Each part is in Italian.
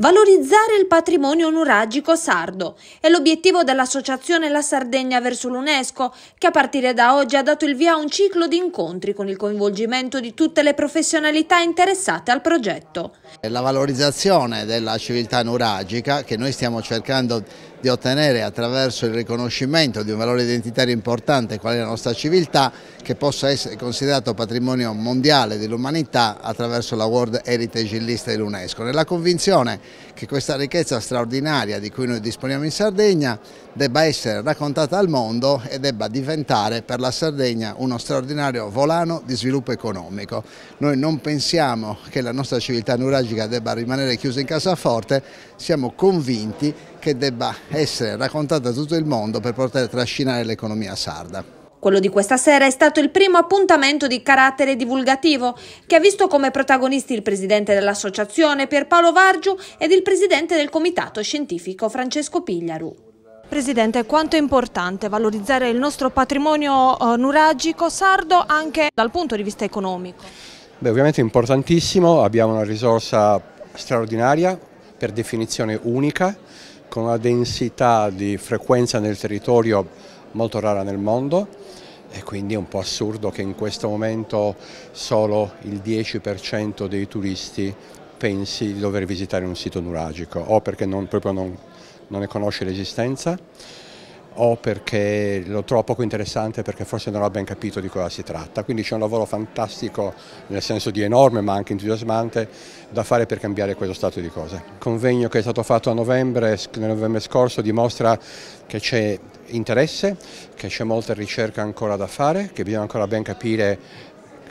Valorizzare il patrimonio nuragico sardo è l'obiettivo dell'associazione La Sardegna verso l'UNESCO, che a partire da oggi ha dato il via a un ciclo di incontri con il coinvolgimento di tutte le professionalità interessate al progetto. La valorizzazione della civiltà nuragica che noi stiamo cercando di ottenere attraverso il riconoscimento di un valore identitario importante quale la nostra civiltà che possa essere considerato patrimonio mondiale dell'umanità attraverso la World Heritage List dell'UNESCO, nella convinzione che questa ricchezza straordinaria di cui noi disponiamo in Sardegna debba essere raccontata al mondo e debba diventare per la Sardegna uno straordinario volano di sviluppo economico. Noi non pensiamo che la nostra civiltà nuragica debba rimanere chiusa in cassaforte, siamo convinti che debba essere raccontata a tutto il mondo per poter trascinare l'economia sarda. Quello di questa sera è stato il primo appuntamento di carattere divulgativo che ha visto come protagonisti il presidente dell'associazione Pierpaolo Vargiu ed il presidente del comitato scientifico Francesco Pigliaru. Presidente, quanto è importante valorizzare il nostro patrimonio eh, nuragico sardo anche dal punto di vista economico? Beh, ovviamente è importantissimo, abbiamo una risorsa straordinaria, per definizione unica, con una densità di frequenza nel territorio molto rara nel mondo e quindi è un po' assurdo che in questo momento solo il 10% dei turisti pensi di dover visitare un sito nuragico o perché non, proprio non, non ne conosce l'esistenza o perché lo trovo poco interessante perché forse non ho ben capito di cosa si tratta. Quindi c'è un lavoro fantastico, nel senso di enorme ma anche entusiasmante, da fare per cambiare questo stato di cose. Il convegno che è stato fatto a novembre, novembre scorso dimostra che c'è interesse, che c'è molta ricerca ancora da fare, che bisogna ancora ben capire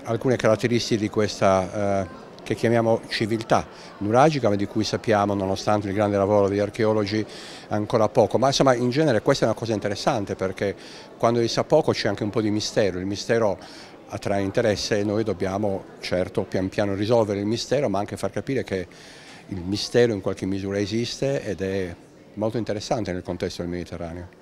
alcune caratteristiche di questa eh, che chiamiamo civiltà nuragica, ma di cui sappiamo, nonostante il grande lavoro degli archeologi, ancora poco. Ma insomma, in genere questa è una cosa interessante perché quando si sa poco c'è anche un po' di mistero. Il mistero attrae interesse e noi dobbiamo, certo, pian piano risolvere il mistero, ma anche far capire che il mistero in qualche misura esiste ed è molto interessante nel contesto del Mediterraneo.